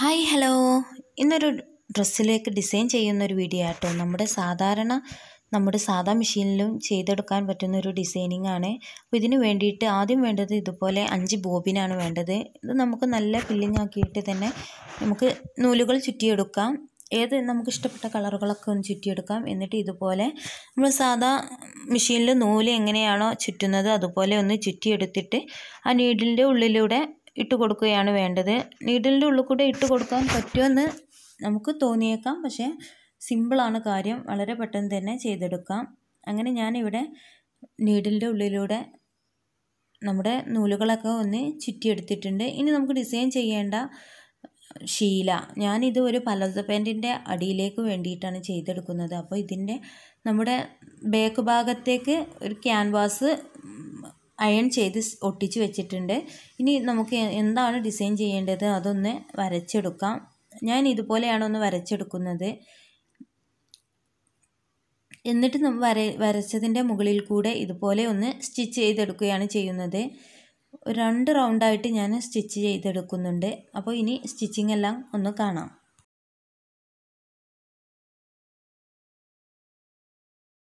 hi hello ഇന്നൊരു ഡ്രസ്സിലേക്ക് design ചെയ്യുന്ന ഒരു വീഡിയോ ആട്ടോ നമ്മുടെ സാധാരണ നമ്മുടെ സാധാ മെഷീനിലും ചെയ്തെടുക്കാൻ പറ്റുന്ന ഒരു ഡിസൈനിങ് ആണ് അപ്പോൾ ഇതിന് വേണ്ടിയിട്ട് ആദ്യം വേണ്ടത് ഇതുപോലെ അഞ്ച് ബോബിനാണ് വേണ്ടത് ഇത് നമുക്ക് നല്ല ഫില്ലിംഗ് ആക്കിയിട്ട് തന്നെ നമുക്ക് നൂലുകൾ ചുറ്റിയെടുക്കാം ഏത് നമുക്ക് ഇഷ്ടപ്പെട്ട കളറുകളൊക്കെ ഒന്ന് ചുറ്റിയെടുക്കാം എന്നിട്ട് ഇതുപോലെ നമ്മൾ സാധാ മെഷീനിൽ നൂല് എങ്ങനെയാണോ ചുറ്റുന്നത് അതുപോലെ ഒന്ന് ചുറ്റിയെടുത്തിട്ട് ആ നീഡിലിൻ്റെ ഉള്ളിലൂടെ ഇട്ട് കൊടുക്കുകയാണ് വേണ്ടത് നീഡിലിൻ്റെ ഉള്ളിൽ കൂടെ ഇട്ട് കൊടുക്കാൻ പറ്റുമെന്ന് നമുക്ക് തോന്നിയേക്കാം പക്ഷേ സിമ്പിളാണ് കാര്യം വളരെ പെട്ടെന്ന് തന്നെ ചെയ്തെടുക്കാം അങ്ങനെ ഞാനിവിടെ നീഡിലിൻ്റെ ഉള്ളിലൂടെ നമ്മുടെ നൂലുകളൊക്കെ ഒന്ന് ചുറ്റിയെടുത്തിട്ടുണ്ട് ഇനി നമുക്ക് ഡിസൈൻ ചെയ്യേണ്ട ശീല ഞാനിത് ഒരു പലസ പാൻറ്റിൻ്റെ അടിയിലേക്ക് വേണ്ടിയിട്ടാണ് ചെയ്തെടുക്കുന്നത് അപ്പോൾ ഇതിൻ്റെ നമ്മുടെ ബാക്ക് ഭാഗത്തേക്ക് ഒരു ക്യാൻവാസ് അയൺ ചെയ്ത് ഒട്ടിച്ച് വെച്ചിട്ടുണ്ട് ഇനി നമുക്ക് എന്താണ് ഡിസൈൻ ചെയ്യേണ്ടത് അതൊന്ന് വരച്ചെടുക്കാം ഞാൻ ഇതുപോലെയാണ് ഒന്ന് വരച്ചെടുക്കുന്നത് എന്നിട്ട് വര വരച്ചതിൻ്റെ മുകളിൽ കൂടെ ഇതുപോലെ ഒന്ന് സ്റ്റിച്ച് ചെയ്തെടുക്കുകയാണ് ചെയ്യുന്നത് രണ്ട് റൗണ്ടായിട്ട് ഞാൻ സ്റ്റിച്ച് ചെയ്തെടുക്കുന്നുണ്ട് അപ്പോൾ ഇനി സ്റ്റിച്ചിങ് എല്ലാം ഒന്ന് കാണാം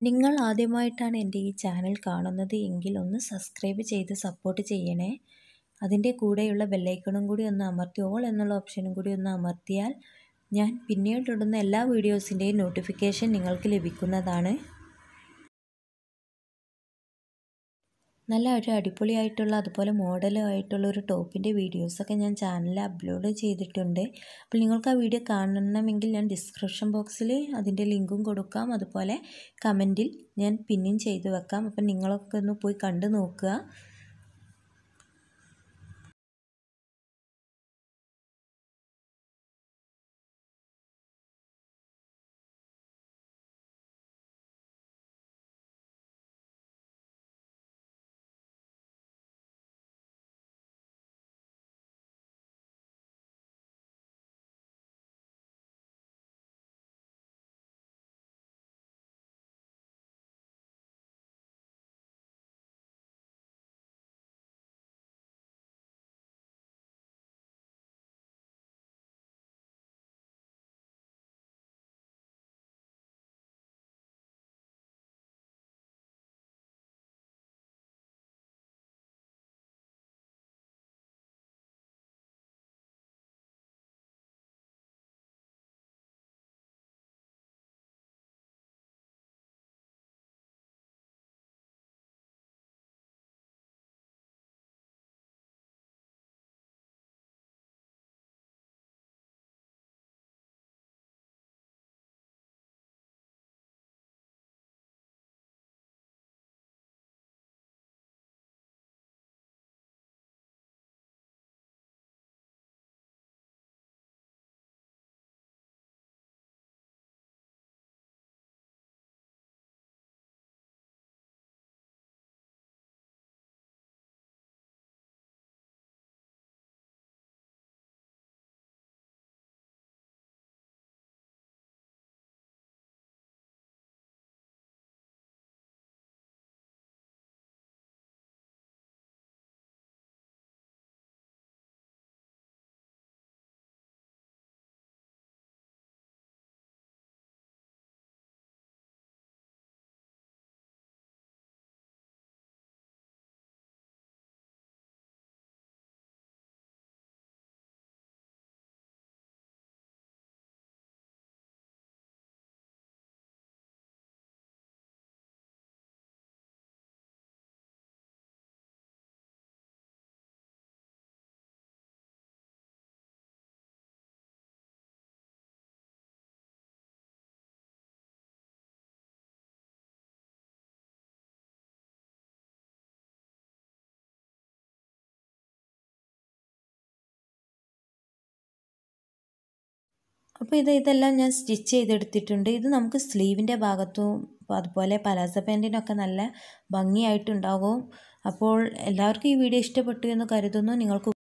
നിങ്ങൾ ആദ്യമായിട്ടാണ് എൻ്റെ ഈ ചാനൽ കാണുന്നത് എങ്കിൽ ഒന്ന് സബ്സ്ക്രൈബ് ചെയ്ത് സപ്പോർട്ട് ചെയ്യണേ അതിൻ്റെ കൂടെയുള്ള ബെല്ലൈക്കണും കൂടി ഒന്ന് അമർത്തി ഓൾ എന്നുള്ള ഓപ്ഷനും കൂടി ഒന്ന് അമർത്തിയാൽ ഞാൻ പിന്നീട് ഇടുന്ന എല്ലാ വീഡിയോസിൻ്റെയും നോട്ടിഫിക്കേഷൻ നിങ്ങൾക്ക് ലഭിക്കുന്നതാണ് നല്ല ഒരു അടിപൊളിയായിട്ടുള്ള അതുപോലെ മോഡലും ആയിട്ടുള്ള ഒരു ടോപ്പിൻ്റെ വീഡിയോസൊക്കെ ഞാൻ ചാനലിൽ അപ്ലോഡ് ചെയ്തിട്ടുണ്ട് അപ്പോൾ നിങ്ങൾക്ക് ആ വീഡിയോ കാണണമെങ്കിൽ ഞാൻ ഡിസ്ക്രിപ്ഷൻ ബോക്സിൽ അതിൻ്റെ ലിങ്കും കൊടുക്കാം അതുപോലെ കമൻറ്റിൽ ഞാൻ പിന്നും ചെയ്തു വെക്കാം അപ്പം നിങ്ങളൊക്കെ ഒന്ന് പോയി കണ്ടു നോക്കുക അപ്പോൾ ഇത് ഇതെല്ലാം ഞാൻ സ്റ്റിച്ച് ചെയ്തെടുത്തിട്ടുണ്ട് ഇത് നമുക്ക് സ്ലീവിൻ്റെ ഭാഗത്തും അതുപോലെ പലാസ പാൻറ്റിനൊക്കെ നല്ല ഭംഗിയായിട്ടുണ്ടാകും അപ്പോൾ എല്ലാവർക്കും ഈ വീഡിയോ ഇഷ്ടപ്പെട്ടു എന്ന് കരുതുന്നു നിങ്ങൾക്ക്